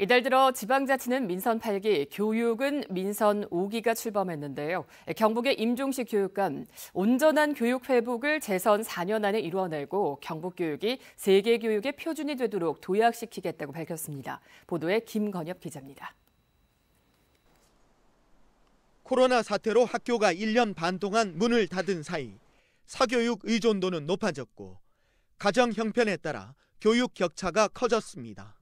이달 들어 지방자치는 민선 8기, 교육은 민선 5기가 출범했는데요. 경북의 임종식 교육감, 온전한 교육 회복을 재선 4년 안에 이루어내고 경북교육이 세계 교육의 표준이 되도록 도약시키겠다고 밝혔습니다. 보도에 김건엽 기자입니다. 코로나 사태로 학교가 1년 반 동안 문을 닫은 사이 사교육 의존도는 높아졌고 가정 형편에 따라 교육 격차가 커졌습니다.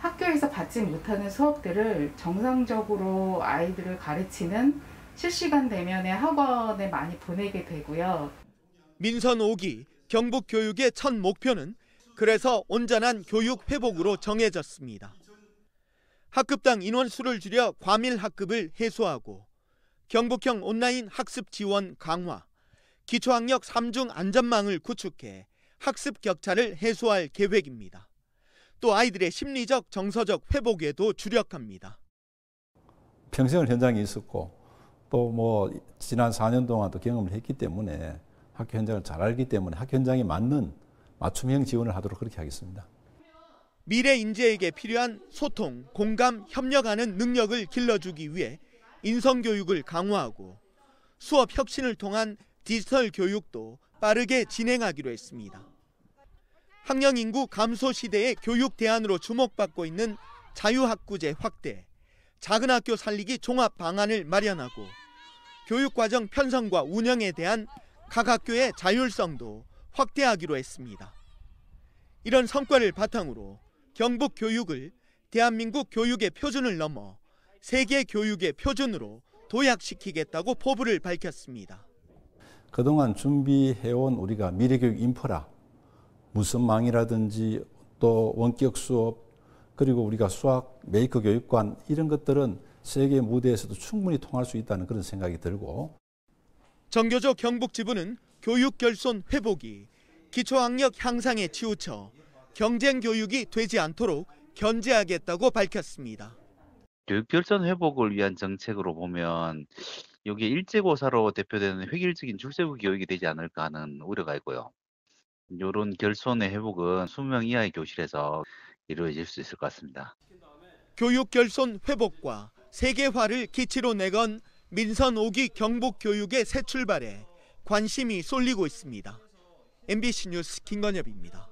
학교에서 받지 못하는 수업들을 정상적으로 아이들을 가르치는 실시간 대면의 학원에 많이 보내게 되고요. 민선 5기 경북 교육의 첫 목표는 그래서 온전한 교육 회복으로 정해졌습니다. 학급당 인원수를 줄여 과밀 학급을 해소하고 경북형 온라인 학습 지원 강화, 기초학력 3중 안전망을 구축해 학습 격차를 해소할 계획입니다. 또 아이들의 심리적, 정서적 회복에도 주력합니다. 평생을 현장에 있었고 또 뭐 지난 4년 동안 또 경험을 했기 때문에 학교 현장을 잘 알기 때문에 학교 현장에 맞는 맞춤형 지원을 하도록 그렇게 하겠습니다. 미래 인재에게 필요한 소통, 공감, 협력하는 능력을 길러주기 위해 인성교육을 강화하고 수업 혁신을 통한 디지털 교육도 빠르게 진행하기로 했습니다. 학령 인구 감소 시대의 교육 대안으로 주목받고 있는 자유학구제 확대, 작은 학교 살리기 종합 방안을 마련하고 교육과정 편성과 운영에 대한 각 학교의 자율성도 확대하기로 했습니다. 이런 성과를 바탕으로 경북 교육을 대한민국 교육의 표준을 넘어 세계 교육의 표준으로 도약시키겠다고 포부를 밝혔습니다. 그동안 준비해온 우리가 미래교육 인프라 무슨 망이라든지 또 원격 수업 그리고 우리가 수학 메이커 교육관 이런 것들은 세계 무대에서도 충분히 통할 수 있다는 그런 생각이 들고 정교조 경북 지부는 교육 결손 회복이 기초학력 향상에 치우쳐 경쟁 교육이 되지 않도록 견제하겠다고 밝혔습니다. 교육 결선 회복을 위한 정책으로 보면 여기 일제고사로 대표되는 획일적인 출세부 교육이 되지 않을까 하는 우려가 있고요. 이런 결손의 회복은 수명 이하의 교실에서 이루어질 수 있을 것 같습니다. 교육 결손 회복과 세계화를 기치로 내건 민선 5기 경북 교육의 새 출발에 관심이 쏠리고 있습니다. MBC 뉴스 김건엽입니다.